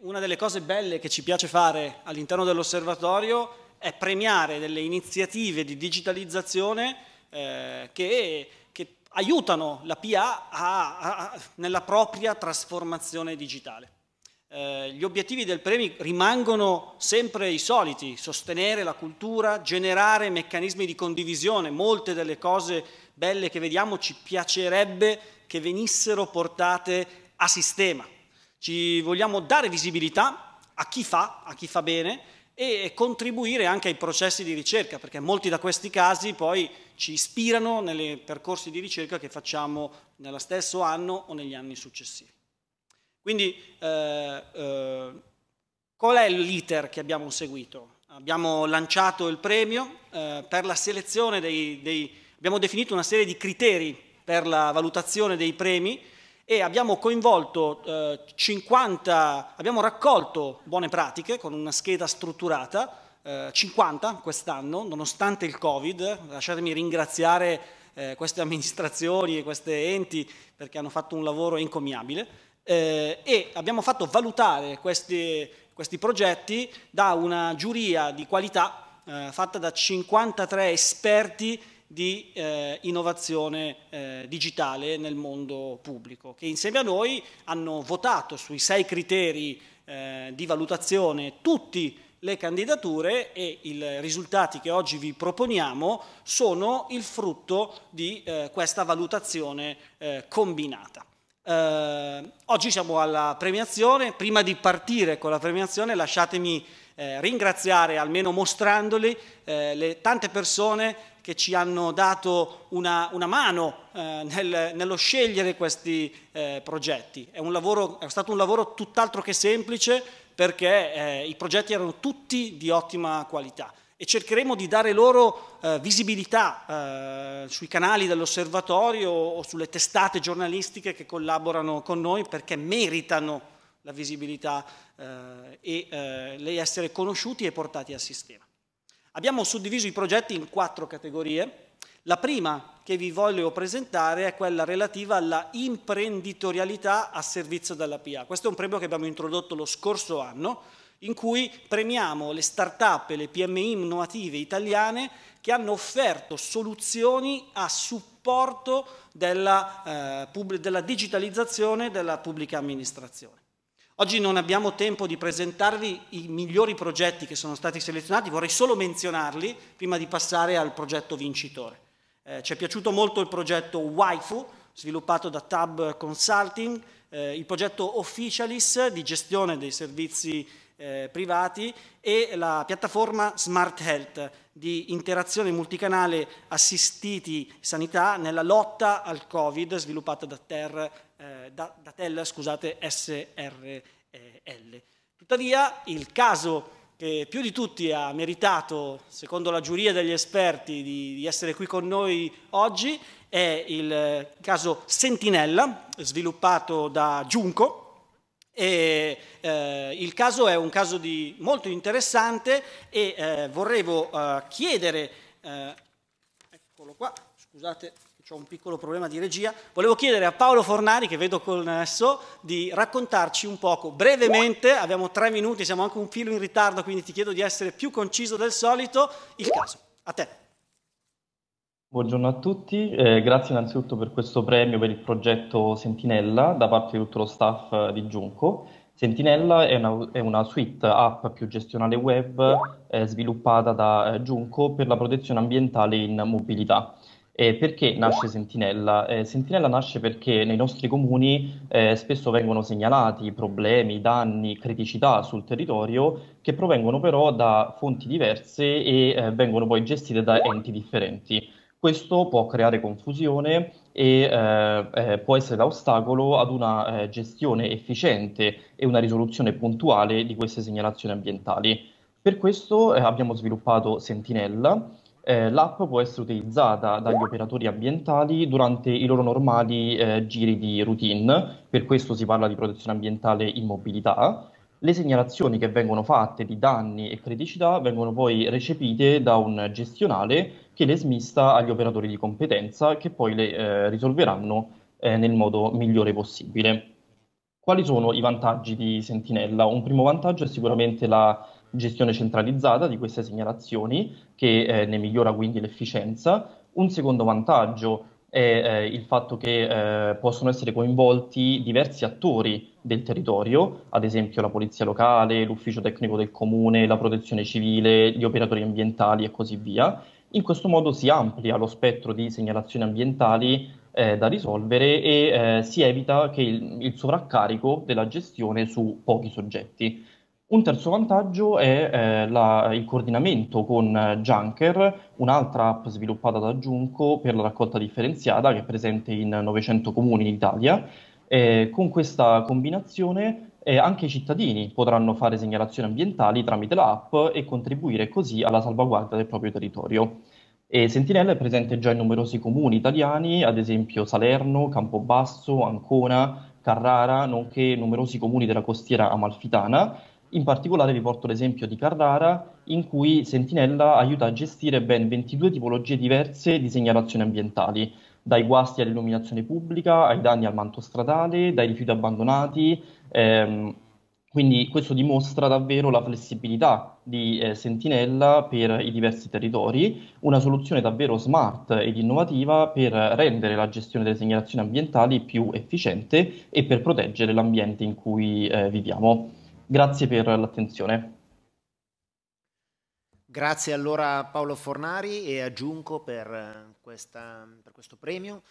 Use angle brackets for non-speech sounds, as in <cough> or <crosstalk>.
una delle cose belle che ci piace fare all'interno dell'osservatorio è premiare delle iniziative di digitalizzazione eh, che, che, aiutano la PA a, a, a, nella propria trasformazione digitale. Eh, gli obiettivi del premio rimangono sempre i soliti, sostenere la cultura, generare meccanismi di condivisione, molte delle cose belle che vediamo ci piacerebbe che venissero portate a sistema ci vogliamo dare visibilità a chi fa, a chi fa bene e contribuire anche ai processi di ricerca, perché molti da questi casi poi ci ispirano nei percorsi di ricerca che facciamo nello stesso anno o negli anni successivi. Quindi eh, eh, qual è l'iter che abbiamo seguito? Abbiamo lanciato il premio eh, per la selezione dei, dei, abbiamo definito una serie di criteri per la valutazione dei premi e abbiamo coinvolto eh, 50, abbiamo raccolto buone pratiche con una scheda strutturata, eh, 50 quest'anno, nonostante il Covid, lasciatemi ringraziare eh, queste <laughs> amministrazioni e queste enti perché hanno fatto un lavoro encomiabile eh, e abbiamo fatto valutare questi, questi progetti da una giuria di qualità eh, fatta da 53 esperti di eh, innovazione eh, digitale nel mondo pubblico, che insieme a noi hanno votato sui sei criteri eh, di valutazione tutti le candidature e i risultati che oggi vi proponiamo sono il frutto di eh, questa valutazione eh, combinata. Eh, oggi siamo alla premiazione, prima di partire con la premiazione lasciatemi eh, ringraziare, almeno mostrandoli, eh, le tante persone che ci hanno dato una, una mano eh, nel, nello scegliere questi eh, progetti. È, un lavoro, è, stato un lavoro tutt'altro che semplice perché eh, i progetti erano tutti di ottima qualità e cercheremo di dare loro eh, visibilità eh, sui canali dell'osservatorio o sulle testate giornalistiche che collaborano con noi perché meritano la visibilità eh, e eh, essere conosciuti e portati al sistema. Abbiamo suddiviso i progetti in quattro categorie. La prima che vi voglio presentare è quella relativa alla imprenditorialità a servizio della PA. Questo è un premio che abbiamo introdotto lo scorso anno, in cui premiamo le start-up e le PMI innovative italiane che hanno offerto soluzioni a supporto della, eh, della digitalizzazione della pubblica amministrazione. Oggi non abbiamo tempo di presentarvi i migliori progetti che sono stati selezionati, vorrei solo menzionarli prima di passare al progetto vincitore. Eh, ci è piaciuto molto il progetto Waifu, sviluppato da Tab Consulting, eh, il progetto Officialis di gestione dei servizi eh, privati e la piattaforma Smart Health di interazione multicanale assistiti sanità nella lotta al Covid sviluppata da, Ter, eh, da, da TEL scusate, SRL. Tuttavia il caso che più di tutti ha meritato, secondo la giuria degli esperti, di, di, essere qui con noi oggi, è il caso Sentinella, sviluppato da Giunco, e, eh, il caso è un caso di, molto interessante e eh, vorrevo eh, chiedere, eh, eccolo qua, scusate ho un piccolo problema di regia, volevo chiedere a Paolo Fornari, che vedo connesso, di raccontarci un poco brevemente, abbiamo tre minuti, siamo anche un filo in ritardo, quindi ti chiedo di essere più conciso del solito, il caso. A te. Buongiorno a tutti, eh, grazie innanzitutto per questo premio per il progetto Sentinella da parte di tutto lo staff eh, di Giunco. Sentinella è una, è una suite app più gestionale web eh, sviluppata da eh, Giunco per la protezione ambientale in mobilità. Eh, perché nasce Sentinella? Eh, Sentinella nasce perché nei nostri comuni eh, spesso vengono segnalati problemi, danni, criticità sul territorio che provengono però da fonti diverse e eh, vengono poi gestite da enti differenti. Questo può creare confusione e eh, eh, può essere l'ostacolo ad una eh, gestione efficiente e una risoluzione puntuale di queste segnalazioni ambientali. Per questo eh, abbiamo sviluppato Sentinella. Eh, l'app può essere utilizzata dagli operatori ambientali durante i loro normali eh, giri di routine, per questo si parla di protezione ambientale in mobilità, le segnalazioni che vengono fatte di danni e criticità vengono poi recepite da un gestionale che le smista agli operatori di competenza che poi le eh, risolveranno eh, nel modo migliore possibile. Quali sono i vantaggi di Sentinella? Un primo vantaggio è sicuramente la gestione centralizzata di queste segnalazioni che eh, ne migliora quindi l'efficienza. Un secondo vantaggio è eh, il fatto che eh, possono essere coinvolti diversi attori del territorio, ad esempio la polizia locale, l'ufficio tecnico del comune, la protezione civile, gli operatori ambientali e così via. In questo modo si amplia lo spettro di segnalazioni ambientali eh, da risolvere e eh, si evita che il, il, sovraccarico della gestione su pochi soggetti. Un terzo vantaggio è eh, la, il coordinamento con eh, Junker, un'altra app sviluppata da Junco per la raccolta differenziata che è presente in 900 comuni in Italia. Eh, con questa combinazione eh, anche i cittadini potranno fare segnalazioni ambientali tramite l'app e contribuire così alla salvaguardia del proprio territorio. E Sentinella è presente già in numerosi comuni italiani, ad esempio Salerno, Campobasso, Ancona, Carrara, nonché numerosi comuni della costiera amalfitana. In particolare vi porto l'esempio di Carrara, in cui Sentinella aiuta a gestire ben 22 tipologie diverse di segnalazioni ambientali, dai guasti all'illuminazione pubblica, ai danni al manto stradale, dai rifiuti abbandonati. Ehm, quindi questo dimostra davvero la flessibilità di eh, Sentinella per i diversi territori, una soluzione davvero smart ed innovativa per rendere la gestione delle segnalazioni ambientali più efficiente e per proteggere l'ambiente in cui eh, viviamo. Grazie per l'attenzione. Grazie allora a Paolo Fornari e a Giunco per, eh, questa, per questo premio.